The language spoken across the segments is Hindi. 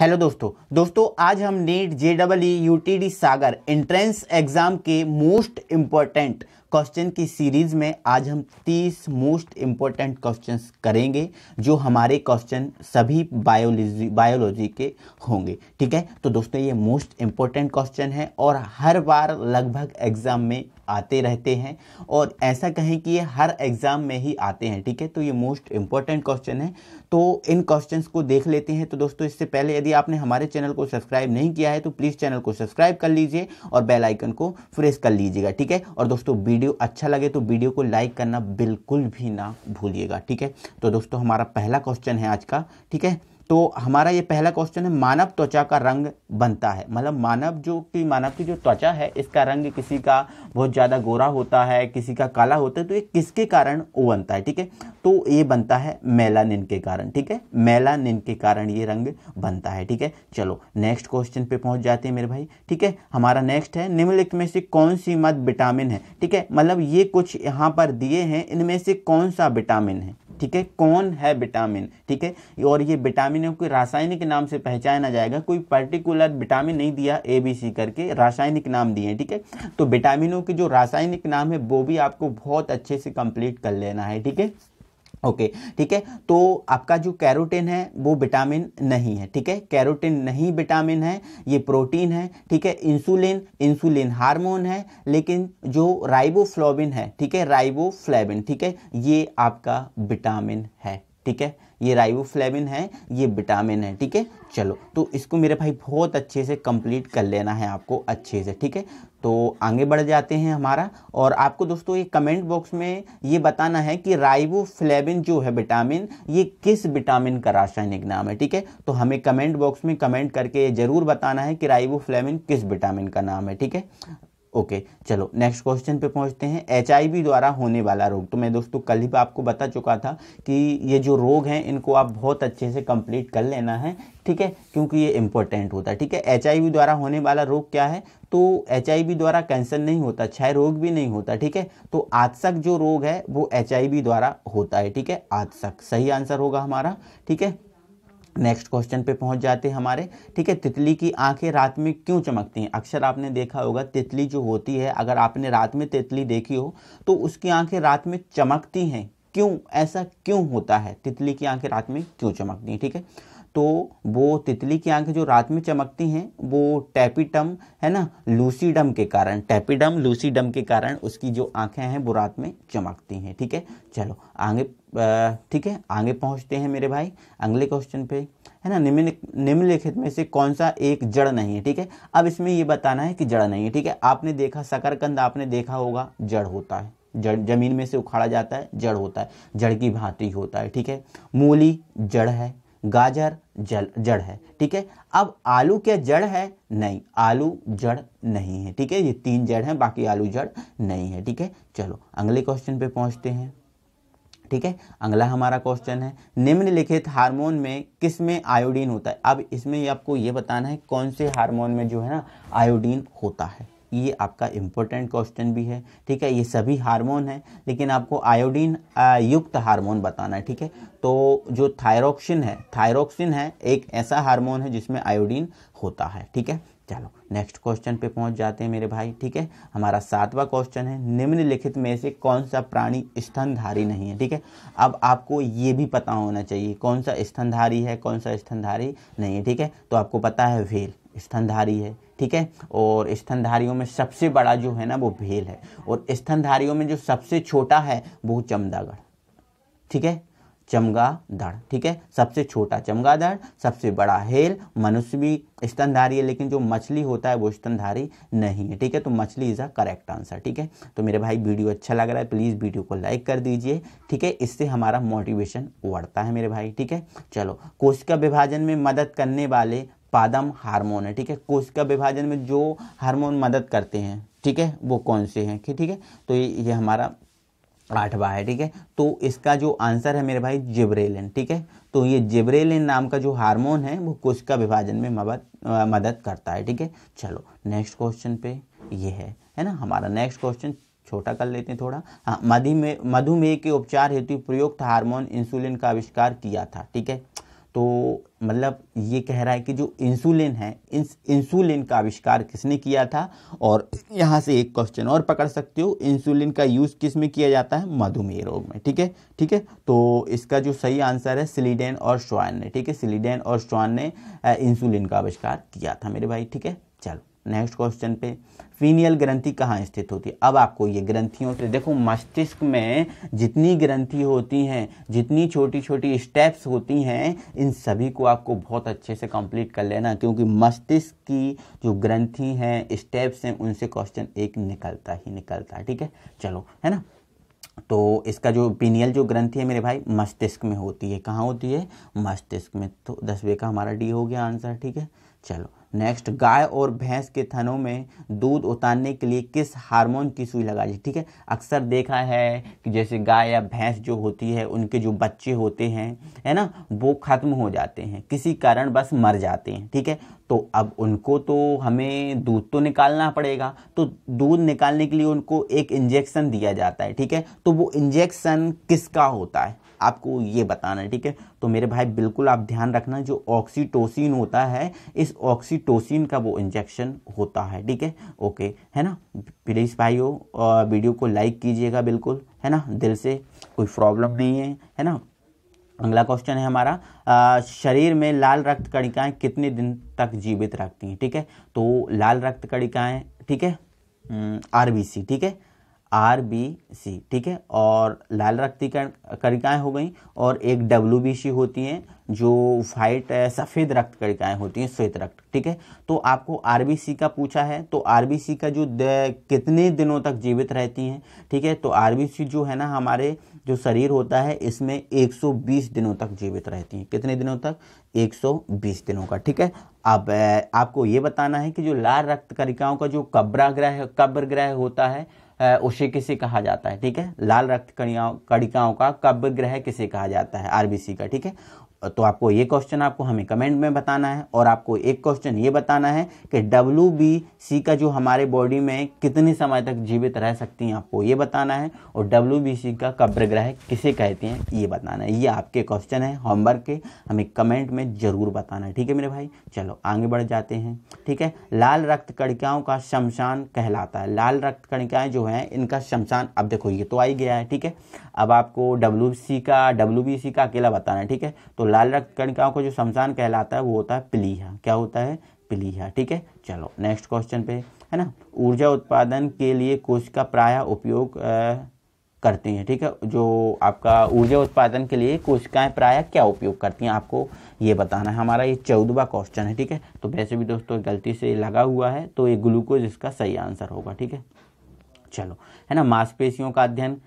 हेलो दोस्तों दोस्तों आज हम NEET J W T D Sagar entrance exam के मोस्ट इम्पॉर्टेंट क्वेश्चन की सीरीज में आज हम 30 मोस्ट इम्पोर्टेंट क्वेश्चंस करेंगे जो हमारे क्वेश्चन सभी बायोलॉजी बायोलॉजी के होंगे ठीक है तो दोस्तों ये मोस्ट इम्पोर्टेंट क्वेश्चन है और हर बार लगभग एग्ज़ाम में आते रहते हैं और ऐसा कहें कि ये हर एग्ज़ाम में ही आते हैं ठीक है तो ये मोस्ट इंपॉर्टेंट क्वेश्चन है तो इन क्वेश्चंस को देख लेते हैं तो दोस्तों इससे पहले यदि आपने हमारे चैनल को सब्सक्राइब नहीं किया है तो प्लीज़ चैनल को सब्सक्राइब कर लीजिए और बेलाइकन को प्रेस कर लीजिएगा ठीक है और दोस्तों वीडियो अच्छा लगे तो वीडियो को लाइक करना बिल्कुल भी ना भूलिएगा ठीक है तो दोस्तों हमारा पहला क्वेश्चन है आज का ठीक है तो हमारा ये पहला क्वेश्चन है मानव त्वचा का रंग बनता है मतलब मानव जो कि मानव की जो त्वचा है इसका रंग किसी का बहुत ज़्यादा गोरा होता है किसी का काला होता है तो ये किसके कारण वो बनता है ठीक है तो ये बनता है मेलानिन के कारण ठीक है मेलानिन के कारण ये रंग बनता है ठीक है चलो नेक्स्ट क्वेश्चन पे पहुंच जाते हैं मेरे भाई ठीक है हमारा नेक्स्ट है निम्नलिखित में से कौन सी मत विटामिन है ठीक है मतलब ये कुछ यहाँ पर दिए हैं इनमें से कौन सा विटामिन है ठीक है कौन है विटामिन ठीक है और ये विटामिन को रासायनिक नाम से पहचाना जाएगा कोई पर्टिकुलर विटामिन नहीं दिया ए बी सी करके रासायनिक नाम दिए ठीक है तो विटामिनों के जो रासायनिक नाम है वो भी आपको बहुत अच्छे से कंप्लीट कर लेना है ठीक है ओके okay, ठीक है तो आपका जो कैरोटीन है वो विटामिन नहीं है ठीक है कैरोटीन नहीं विटामिन है ये प्रोटीन है ठीक है इंसुलिन इंसुलिन हार्मोन है लेकिन जो राइबोफ्लोबिन है ठीक है राइबोफ्लेबिन ठीक है ये आपका विटामिन है ठीक है ये राइबोफ्लेविन है ये विटामिन है ठीक है चलो तो इसको मेरे भाई बहुत अच्छे से कंप्लीट कर लेना है आपको अच्छे से ठीक है तो आगे बढ़ जाते हैं हमारा और आपको दोस्तों ये कमेंट बॉक्स में ये बताना है कि राइबोफ्लेविन जो है विटामिन ये किस विटामिन का रासायनिक नाम है ठीक है तो हमें कमेंट बॉक्स में कमेंट करके ज़रूर बताना है कि राइबोफ्लेविन किस विटामिन का नाम है ठीक है ओके चलो नेक्स्ट क्वेश्चन पे पहुंचते हैं एच द्वारा होने वाला रोग तो मैं दोस्तों कल ही आपको बता चुका था कि ये जो रोग हैं इनको आप बहुत अच्छे से कंप्लीट कर लेना है ठीक है क्योंकि ये इंपॉर्टेंट होता है ठीक है एच द्वारा होने वाला रोग क्या है तो एच द्वारा कैंसर नहीं होता क्षय रोग भी नहीं होता ठीक है तो आदशक जो रोग है वो एच द्वारा होता है ठीक है आदशक सही आंसर होगा हमारा ठीक है नेक्स्ट क्वेश्चन पे पहुंच जाते हैं हमारे ठीक है तितली की आंखें रात में क्यों चमकती हैं अक्सर आपने देखा होगा तितली जो होती है अगर आपने रात में तितली देखी हो तो उसकी आंखें रात में चमकती हैं क्यों ऐसा क्यों होता है तितली की आंखें रात में क्यों चमकती हैं ठीक है तो वो तितली की आंखें जो रात में चमकती हैं वो टैपिटम है ना लूसीडम के कारण टैपिडम लूसीडम के कारण उसकी जो आंखें हैं वो रात में चमकती हैं ठीक है चलो आगे ठीक है आगे पहुंचते हैं मेरे भाई अगले क्वेश्चन पे है ना निम्न निम्नलिखित में से कौन सा एक जड़ नहीं है ठीक है अब इसमें ये बताना है कि जड़ नहीं है ठीक है आपने देखा सकरकंद आपने देखा होगा जड़ होता है जड़ जमीन में से उखाड़ा जाता है जड़ होता है जड़ की भांति होता है ठीक है मूली जड़ है गाजर जल जड़ है ठीक है अब आलू क्या जड़ है नहीं आलू जड़ नहीं है ठीक है ये तीन जड़ हैं बाकी आलू जड़ नहीं है ठीक है चलो अगले क्वेश्चन पे पहुंचते हैं ठीक है अगला हमारा क्वेश्चन है निम्नलिखित हार्मोन में किस में आयोडीन होता है अब इसमें आपको ये बताना है कौन से हार्मोन में जो है ना आयोडीन होता है ये आपका इम्पोर्टेंट क्वेश्चन भी है ठीक है ये सभी हार्मोन है लेकिन आपको आयोडीन युक्त हार्मोन बताना है ठीक है तो जो थायरोक्सिन है थायरोक्सिन है एक ऐसा हार्मोन है जिसमें आयोडीन होता है ठीक है चलो नेक्स्ट क्वेश्चन पे पहुंच जाते हैं मेरे भाई ठीक है हमारा सातवां क्वेश्चन है निम्नलिखित में से कौन सा प्राणी स्तनधारी नहीं है ठीक है अब आपको ये भी पता होना चाहिए कौन सा स्तनधारी है कौन सा स्तनधारी नहीं है ठीक है तो आपको पता है व्हेल स्तनधारी है ठीक है और स्तनधारियों में सबसे बड़ा जो है ना वो भेल है और स्तनधारियों में जो सबसे छोटा है वो चमदागढ़ ठीक है चमगादड़ ठीक है सबसे छोटा चमगादड़ सबसे बड़ा हेल मनुष्य भी स्तनधारी है लेकिन जो मछली होता है वो स्तनधारी नहीं है ठीक है तो मछली इज़ अ करेक्ट आंसर ठीक है तो मेरे भाई वीडियो अच्छा लग रहा है प्लीज़ वीडियो को लाइक कर दीजिए ठीक है इससे हमारा मोटिवेशन बढ़ता है मेरे भाई ठीक है चलो कोशिका विभाजन में मदद करने वाले पादम हार्मोन है ठीक है कोशिका विभाजन में जो हार्मोन मदद करते हैं ठीक है वो कौन से हैं ठीक है तो ये, ये हमारा आठवा है ठीक है तो इसका जो आंसर है मेरे भाई जिब्रेलिन ठीक है तो ये जिब्रेलिन नाम का जो हार्मोन है वो कोशिका विभाजन में मदद मदद करता है ठीक है चलो नेक्स्ट क्वेश्चन पे ये है है ना हमारा नेक्स्ट क्वेश्चन छोटा कर लेते हैं थोड़ा हाँ मधुमेह मधुमेह के उपचार हेतु प्रयुक्त हार्मोन इंसुलिन का आविष्कार किया था ठीक है तो मतलब ये कह रहा है कि जो इंसुलिन है इंस इंसुलिन का आविष्कार किसने किया था और यहाँ से एक क्वेश्चन और पकड़ सकते हो इंसुलिन का यूज़ किस में किया जाता है मधुमेह रोग में ठीक है ठीक है तो इसका जो सही आंसर है सिलीडेन और श्वान ने ठीक है सिलीडेन और श्वान ने इंसुलिन का आविष्कार किया था मेरे भाई ठीक है चलो नेक्स्ट क्वेश्चन पे फीनियल ग्रंथि कहाँ स्थित होती है अब आपको ये ग्रंथियों से देखो मस्तिष्क में जितनी ग्रंथि होती हैं जितनी छोटी छोटी स्टेप्स होती हैं इन सभी को आपको बहुत अच्छे से कंप्लीट कर लेना क्योंकि मस्तिष्क की जो ग्रंथि हैं स्टेप्स हैं उनसे क्वेश्चन एक निकलता ही निकलता है ठीक है चलो है ना तो इसका जो पीनियल जो ग्रंथि है मेरे भाई मस्तिष्क में होती है कहाँ होती है मस्तिष्क में तो दसवें का हमारा डी हो गया आंसर ठीक है चलो नेक्स्ट गाय और भैंस के थनों में दूध उतारने के लिए किस हार्मोन की सुई लगाई जाए ठीक है अक्सर देखा है कि जैसे गाय या भैंस जो होती है उनके जो बच्चे होते हैं है ना वो ख़त्म हो जाते हैं किसी कारण बस मर जाते हैं ठीक है तो अब उनको तो हमें दूध तो निकालना पड़ेगा तो दूध निकालने के लिए उनको एक इंजेक्शन दिया जाता है ठीक है तो वो इंजेक्शन किसका होता है आपको ये बताना है ठीक है तो मेरे भाई बिल्कुल आप ध्यान रखना जो ऑक्सीटोसिन होता है इस ऑक्सीटोसिन का वो इंजेक्शन होता है ठीक है ओके है ना प्लीज़ भाइयों वीडियो को लाइक कीजिएगा बिल्कुल है ना दिल से कोई प्रॉब्लम नहीं है है ना अगला क्वेश्चन है हमारा आ, शरीर में लाल रक्त कणिकाएं कितने दिन तक जीवित रखती हैं ठीक है तो लाल रक्त कणिकाएं ठीक है आरबीसी हम्म, ठीक है आर बी सी ठीक है और लाल कणिकाएँ हो गई और एक डब्ल्यू बी सी होती है जो वाइट सफ़ेद रक्त कणिकाएँ होती हैं श्वेत रक्त ठीक है तो आपको आर बी सी का पूछा है तो आर बी सी का जो कितने दिनों तक जीवित रहती हैं ठीक है तो आर बी सी जो है ना हमारे जो शरीर होता है इसमें 120 दिनों तक जीवित रहती हैं कितने दिनों तक 120 दिनों का ठीक है अब आपको ये बताना है कि जो लाल रक्त कणिकाओं का जो कब्रा ग्रह कब्र ग्रह होता है उसे किसे कहा जाता है ठीक है लाल रक्त कणिकाओं का कब्य ग्रह किसे कहा जाता है आरबीसी का ठीक है तो आपको ये क्वेश्चन आपको हमें कमेंट में बताना है और आपको एक क्वेश्चन ये बताना है कि डब्ल्यू बी सी का जो हमारे बॉडी में कितने समय तक जीवित रह सकती हैं आपको ये बताना है और डब्ल्यू बी सी का कब्र ग्रह किसे कहते हैं ये बताना है ये आपके क्वेश्चन है होमवर्क के हमें कमेंट में ज़रूर बताना है ठीक है मेरे भाई चलो आगे बढ़ जाते हैं ठीक है लाल रक्त कणिकाओं का शमशान कहलाता है लाल रक्त कणिकाएँ जो हैं इनका शमशान अब देखो ये तो आ ही गया है ठीक है अब आपको डब्ल्यू सी का डब्ल्यू बी सी का अकेला बताना है ठीक है तो लाल रक्त कणिकाओं का जो शमशान कहलाता है वो होता है पिलीहा क्या होता है पिलीहा ठीक है चलो नेक्स्ट क्वेश्चन पे है ना ऊर्जा उत्पादन के लिए कोशिका प्राय उपयोग करती हैं ठीक है जो आपका ऊर्जा उत्पादन के लिए कोशिकाएं प्राय क्या उपयोग करती हैं आपको ये बताना है हमारा ये चौदवा क्वेश्चन है ठीक है तो वैसे भी दोस्तों गलती से लगा हुआ है तो ये ग्लूकोज इसका सही आंसर होगा ठीक है चलो है ना मांसपेशियों का अध्ययन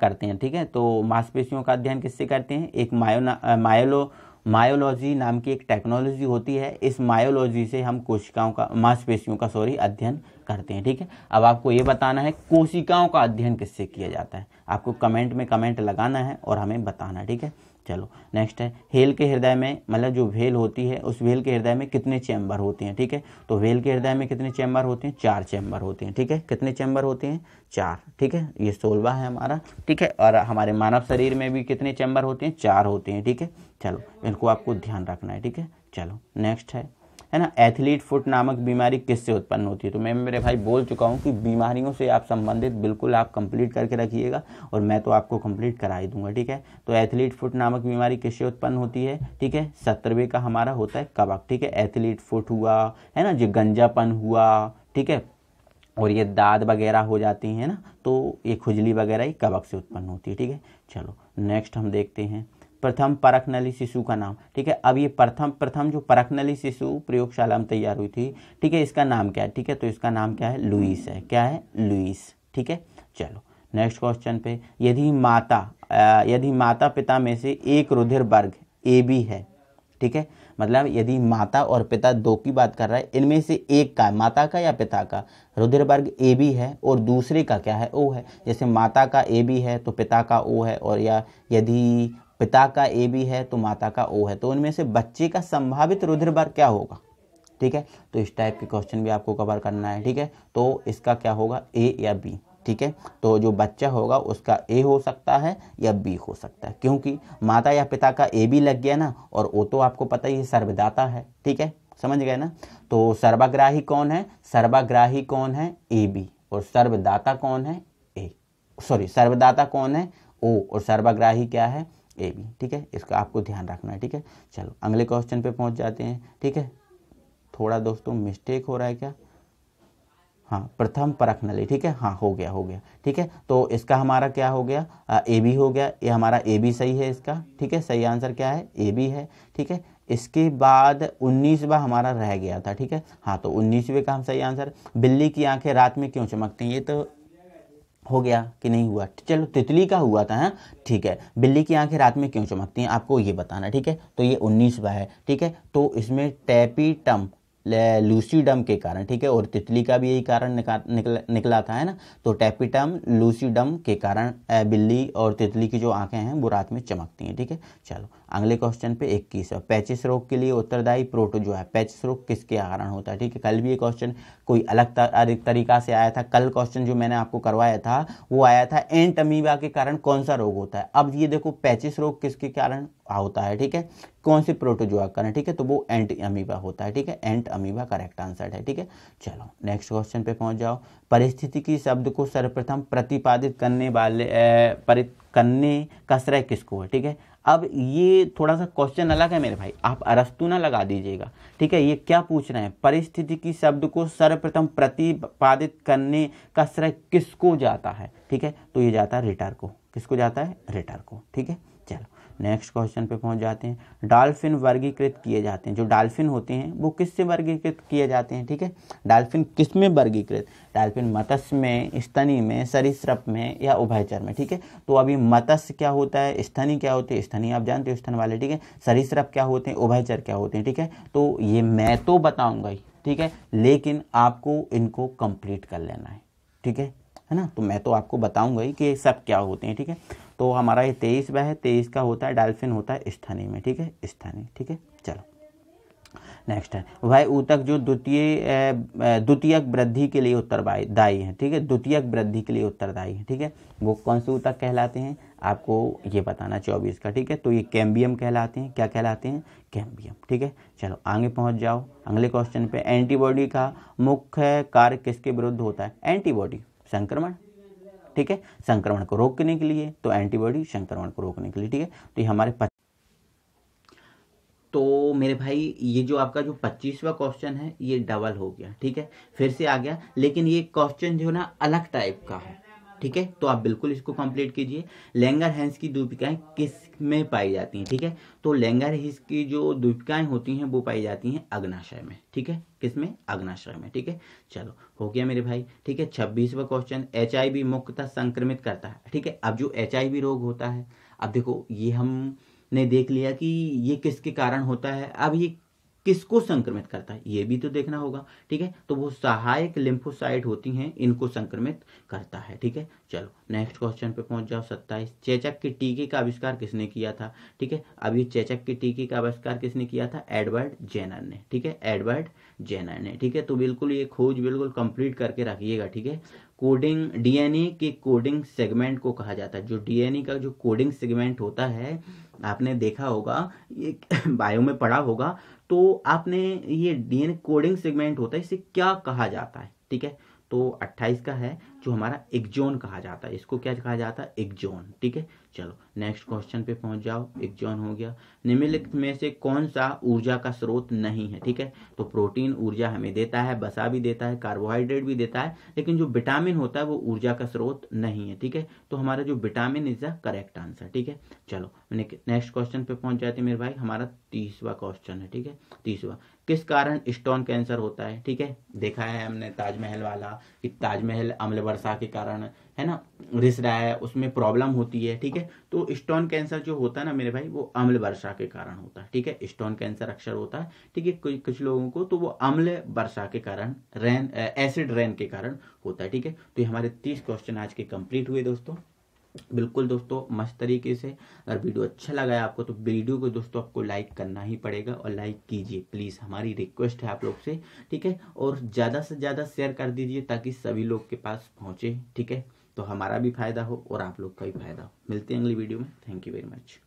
करते हैं ठीक है तो मांसपेशियों का अध्ययन किससे करते हैं एक मायोना मायोलो मायोलॉजी नाम की एक टेक्नोलॉजी होती है इस मायोलॉजी से हम कोशिकाओं का मांसपेशियों का सॉरी अध्ययन करते हैं ठीक है अब आपको ये बताना है कोशिकाओं का अध्ययन किससे किया जाता है आपको कमेंट में कमेंट लगाना है और हमें बताना ठीक है चलो नेक्स्ट है हेल के हृदय में मतलब जो वेल होती है उस वेल के हृदय में कितने चैम्बर होते हैं ठीक है तो वेल के हृदय में कितने चैम्बर होते हैं चार चैम्बर होते हैं ठीक है कितने चैम्बर होते हैं चार ठीक है ये सोलवा है हमारा ठीक है और हमारे मानव शरीर में भी कितने चैम्बर होते हैं चार होते हैं ठीक है चलो इनको आपको ध्यान रखना है ठीक है चलो नेक्स्ट है है ना एथलीट फुट नामक बीमारी किससे उत्पन्न होती है तो मैं मेरे भाई बोल चुका हूँ कि बीमारियों से आप संबंधित बिल्कुल आप कंप्लीट करके रखिएगा और मैं तो आपको कंप्लीट करा ही दूंगा ठीक है तो एथलीट फुट नामक बीमारी किससे उत्पन्न होती है ठीक है सत्रहवें का हमारा होता है कबक ठीक है एथलीट फुट हुआ है ना जो गंजापन हुआ ठीक है और ये दाद वगैरह हो जाती है ना तो ये खुजली वगैरह ही कबक से उत्पन्न होती है ठीक है चलो नेक्स्ट हम देखते हैं प्रथम परखनली शिशु का नाम ठीक है अब ये प्रथम प्रथम जो परखनली शिशु प्रयोगशाला में तैयार हुई थी ठीक है इसका नाम क्या है ठीक है तो इसका नाम क्या है लुइस है क्या है लुइस ठीक है चलो नेक्स्ट क्वेश्चन पे यदि माता यदि माता पिता में से एक रुधिर वर्ग ए बी है ठीक है मतलब यदि माता और पिता दो की बात कर रहा है इनमें से एक का माता का या पिता का रुधिर वर्ग ए बी है और दूसरे का क्या है ओ है जैसे माता का ए बी है तो पिता का ओ है और या यदि पिता का ए बी है तो माता का ओ है तो उनमें से बच्चे का संभावित रुद्र बार क्या होगा ठीक है तो इस टाइप के क्वेश्चन भी आपको कवर करना है ठीक है तो इसका क्या होगा ए या बी ठीक है तो जो बच्चा होगा उसका ए हो सकता है या बी हो सकता है क्योंकि माता या पिता का ए भी लग गया ना और ओ तो आपको पता ही सर्वदाता है ठीक है समझ गए ना तो सर्वाग्राही कौन है सर्वाग्राही कौन है ए बी और सर्वदाता कौन है ए सॉरी सर्वदाता कौन है ओ और सर्वाग्राही क्या है ए बी ठीक है इसका आपको ध्यान रखना है ठीक है चलो अगले क्वेश्चन पे पहुंच जाते हैं ठीक है थोड़ा दोस्तों मिस्टेक हो रहा है क्या हाँ प्रथम परख नली ठीक है हाँ हो गया हो गया ठीक है तो इसका हमारा क्या हो गया ए बी हो गया ये हमारा ए बी सही है इसका ठीक है सही आंसर क्या है ए बी है ठीक है इसके बाद उन्नीसवा हमारा रह गया था ठीक है हाँ तो उन्नीसवें का हम सही आंसर बिल्ली की आंखें रात में क्यों चमकती हैं ये तो हो गया कि नहीं हुआ चलो तितली का हुआ था हाँ? ठीक है बिल्ली की आंखें रात में क्यों चमकती हैं आपको ये बताना ठीक है तो ये उन्नीसवा है ठीक है तो इसमें टैपीटम लूसीडम के कारण ठीक है और तितली का भी यही कारण निकला निकला था है ना तो टैपिटम लूसीडम के कारण बिल्ली और तितली की जो आंखें हैं वो रात में चमकती हैं ठीक है चलो अगले क्वेश्चन पे इक्कीस है पैचिस रोग के लिए उत्तरदायी प्रोटोजो है पैचिस रोग किसके कारण होता है ठीक है कल भी ये क्वेश्चन कोई अलग तरीका से आया था कल क्वेश्चन जो मैंने आपको करवाया था वो आया था एंट के कारण कौन सा रोग होता है अब ये देखो पैचिस रोग किसके कारण होता है ठीक है कौन से प्रोटोजोआ कारण ठीक है तो वो एंट अमीबा होता है ठीक है एंट अमीबा करेक्ट आंसर है ठीक है चलो नेक्स्ट क्वेश्चन पे पहुंच जाओ परिस्थिति की शब्द को सर्वप्रथम प्रतिपादित करने वाले करने का श्रेय किसको है ठीक है अब ये थोड़ा सा क्वेश्चन अलग है मेरे भाई आप अरस्तु ना लगा दीजिएगा ठीक है ये क्या पूछ रहे हैं परिस्थिति की शब्द को सर्वप्रथम प्रतिपादित करने का श्रेय किसको जाता है ठीक है तो ये जाता है रिटर को किसको जाता है रिटर को ठीक है नेक्स्ट क्वेश्चन पे पहुंच जाते हैं डॉल्फिन वर्गीकृत किए जाते हैं जो डॉल्फिन होते हैं वो किससे वर्गीकृत किए जाते हैं ठीक है डॉल्फिन किस में वर्गीकृत डॉल्फिन मत्स्य में स्तनी में सरीसृप में या उभयचर में ठीक है तो अभी मत्स्य क्या होता है स्तनी क्या होते हैं स्तनी आप जानते हो स्तन वाले ठीक है सरीसृप क्या होते हैं उभयचर क्या होते हैं ठीक है तो ये मैं तो बताऊँगा ही ठीक है लेकिन आपको इनको कंप्लीट कर लेना है ठीक है है ना तो मैं तो आपको बताऊंगा ही कि सब क्या होते हैं ठीक है तो हमारा ये तेईस है तेईस का होता है डाल्फिन होता है स्थानीय में ठीक है स्थानीय ठीक है चलो नेक्स्ट है वह ऊतक जो द्वितीय द्वितीयक वृद्धि के लिए उत्तरदायी है ठीक है द्वितीयक वृद्धि के लिए उत्तरदायी है ठीक है वो कौन से ऊतक कहलाते हैं आपको ये बताना चौबीस का ठीक है तो ये कैम्बियम कहलाते हैं क्या कहलाते हैं कैम्बियम ठीक है चलो आगे पहुंच जाओ अगले क्वेश्चन पे एंटीबॉडी का मुख्य कार्य किसके विरुद्ध होता है एंटीबॉडी संक्रमण ठीक है संक्रमण को रोकने के लिए तो एंटीबॉडी संक्रमण को रोकने के लिए ठीक है तो ये हमारे पच... तो मेरे भाई ये जो आपका जो पच्चीसवा क्वेश्चन है ये डबल हो गया ठीक है फिर से आ गया लेकिन ये क्वेश्चन जो ना अलग टाइप का है ठीक है तो आप बिल्कुल इसको कंप्लीट कीजिए लेंगर हैंस की द्वीपिकाएं किस में पाई जाती हैं ठीक है तो लेंगर हिस की जो द्वीपिकाएं होती हैं वो पाई जाती हैं अग्नाशय में ठीक है किस में अग्नाशय में ठीक है चलो हो गया मेरे भाई ठीक है छब्बीसवा क्वेश्चन एच मुख्यतः संक्रमित करता है ठीक है अब जो एच रोग होता है अब देखो ये हमने देख लिया कि ये किसके कारण होता है अब ये किसको संक्रमित करता है ये भी तो देखना होगा ठीक है तो वो सहायक लिम्फोसाइट होती हैं इनको संक्रमित करता है ठीक है चलो नेक्स्ट क्वेश्चन पे पहुंच जाओ सत्ताईस चेचक के टीके का आविष्कार किसने किया था ठीक है अभी चेचक के टीके का आविष्कार किसने किया था एडवर्ड जेनर ने ठीक है एडवर्ड जेनर ने ठीक है तो बिल्कुल ये खोज बिल्कुल कंप्लीट करके रखिएगा ठीक है कोडिंग डीएनए के कोडिंग सेगमेंट को कहा जाता है जो डीएनए का जो कोडिंग सेगमेंट होता है आपने देखा होगा ये बायो में पढ़ा होगा तो आपने ये डीएनए कोडिंग सेगमेंट होता है इसे क्या कहा जाता है ठीक है तो 28 का है जो हमारा एक्जोन कहा जाता है इसको क्या कहा जाता है एक्जोन ठीक है चलो नेक्स्ट क्वेश्चन पे पहुंच जाओ एक्जोन हो गया निम्नलिखित में से कौन सा ऊर्जा का स्रोत नहीं है ठीक है तो प्रोटीन ऊर्जा हमें देता है बसा भी देता है कार्बोहाइड्रेट भी देता है लेकिन जो विटामिन होता है वो ऊर्जा का स्रोत नहीं है ठीक है तो हमारा जो vitamin is the correct answer ठीक है चलो नेक्स्ट क्वेश्चन पे पहुंच जाते मेरे भाई हमारा तीसवा क्वेश्चन है ठीक है तीसवा किस कारण स्टोन कैंसर होता है ठीक है देखा है हमने ताजमहल वाला कि ताजमहल अम्ल वर्षा के कारण है ना रिस रहा है उसमें प्रॉब्लम होती है ठीक है तो स्टोन कैंसर जो होता है ना मेरे भाई वो अम्ल वर्षा के कारण होता है ठीक है स्टोन कैंसर अक्सर होता है ठीक है कुछ कुछ लोगों को तो वो अम्ल वर्षा के कारण रैन एसिड रैन के कारण होता है ठीक है तो ये हमारे तीस क्वेश्चन आज के कंप्लीट हुए दोस्तों बिल्कुल दोस्तों मस्त तरीके से अगर वीडियो अच्छा लगा है आपको तो वीडियो को दोस्तों आपको लाइक करना ही पड़ेगा और लाइक कीजिए प्लीज़ हमारी रिक्वेस्ट है आप लोग से ठीक है और ज़्यादा से ज़्यादा शेयर कर दीजिए ताकि सभी लोग के पास पहुँचे ठीक है तो हमारा भी फायदा हो और आप लोग का भी फायदा हो मिलते हैं अगली वीडियो में थैंक यू वेरी मच